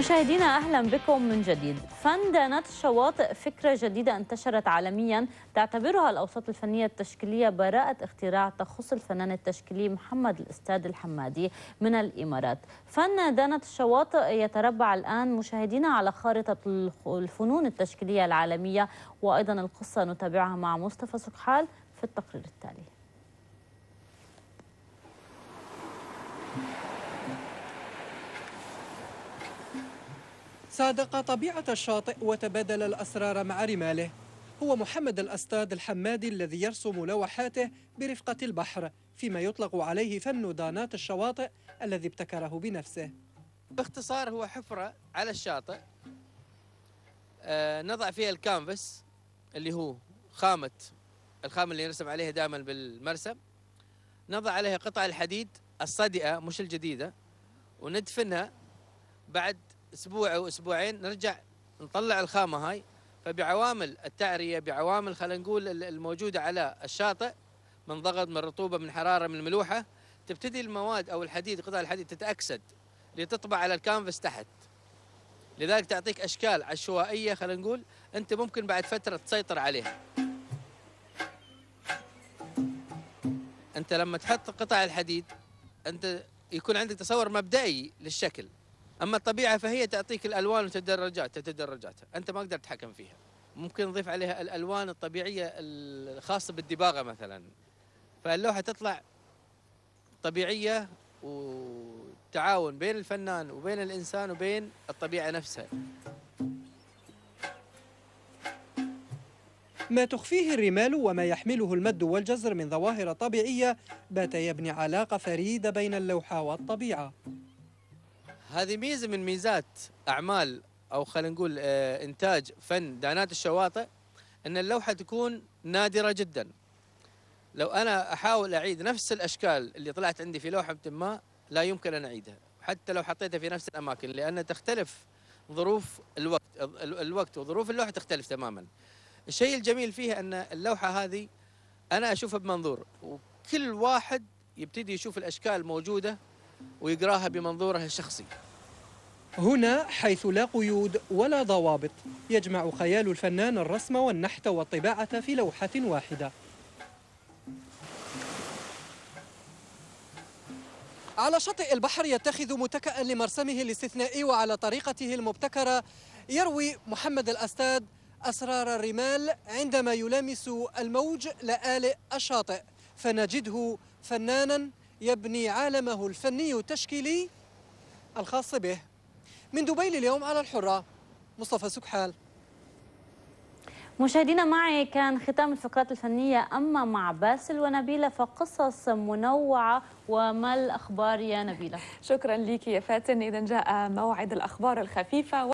مشاهدينا اهلا بكم من جديد فندانات الشواطئ فكره جديده انتشرت عالميا تعتبرها الاوساط الفنيه التشكيليه براءه اختراع تخص الفنان التشكيلي محمد الاستاذ الحمادي من الامارات فندانات الشواطئ يتربع الان مشاهدينا على خارطه الفنون التشكيليه العالميه وايضا القصه نتابعها مع مصطفى سكحال في التقرير التالي صادق طبيعة الشاطئ وتبادل الأسرار مع رماله هو محمد الأستاذ الحمادي الذي يرسم لوحاته برفقة البحر فيما يطلق عليه فن دانات الشواطئ الذي ابتكره بنفسه باختصار هو حفرة على الشاطئ آه نضع فيها الكانفس اللي هو خامة الخامة اللي نرسم عليها دائما بالمرسم نضع عليها قطع الحديد الصدئة مش الجديدة وندفنها بعد اسبوع او اسبوعين نرجع نطلع الخامه هاي فبعوامل التعريه بعوامل خلينا نقول الموجوده على الشاطئ من ضغط من رطوبه من حراره من ملوحه تبتدي المواد او الحديد قطع الحديد تتاكسد لتطبع على الكانفاس تحت لذلك تعطيك اشكال عشوائيه خلينا نقول انت ممكن بعد فتره تسيطر عليها انت لما تحط قطع الحديد انت يكون عندك تصور مبدئي للشكل اما الطبيعه فهي تعطيك الالوان وتدرجات تدرجات انت ما تقدر تتحكم فيها ممكن نضيف عليها الالوان الطبيعيه الخاصه بالدباغه مثلا فاللوحه تطلع طبيعيه وتعاون بين الفنان وبين الانسان وبين الطبيعه نفسها ما تخفيه الرمال وما يحمله المد والجزر من ظواهر طبيعيه بات يبني علاقه فريده بين اللوحه والطبيعه هذه ميزه من ميزات اعمال او خلينا نقول آه، انتاج فن دانات الشواطئ ان اللوحه تكون نادره جدا لو انا احاول اعيد نفس الاشكال اللي طلعت عندي في لوحه ما لا يمكن ان اعيدها حتى لو حطيتها في نفس الاماكن لان تختلف ظروف الوقت الوقت وظروف اللوحه تختلف تماما الشيء الجميل فيها ان اللوحه هذه انا اشوفها بمنظور وكل واحد يبتدي يشوف الاشكال الموجوده ويقراها بمنظوره الشخصي هنا حيث لا قيود ولا ضوابط يجمع خيال الفنان الرسم والنحت والطباعة في لوحة واحدة على شاطئ البحر يتخذ متكأ لمرسمه الاستثنائي وعلى طريقته المبتكرة يروي محمد الأستاذ أسرار الرمال عندما يلامس الموج لآلئ الشاطئ فنجده فنانا يبني عالمه الفني التشكيلي الخاص به من دبي لليوم على الحرة مصطفى سكحال مشاهدينا معي كان ختام الفقرات الفنية أما مع باسل ونبيلة فقصص منوعة وما الأخبار يا نبيلة شكرا لك يا فاتن إذا جاء موعد الأخبار الخفيفة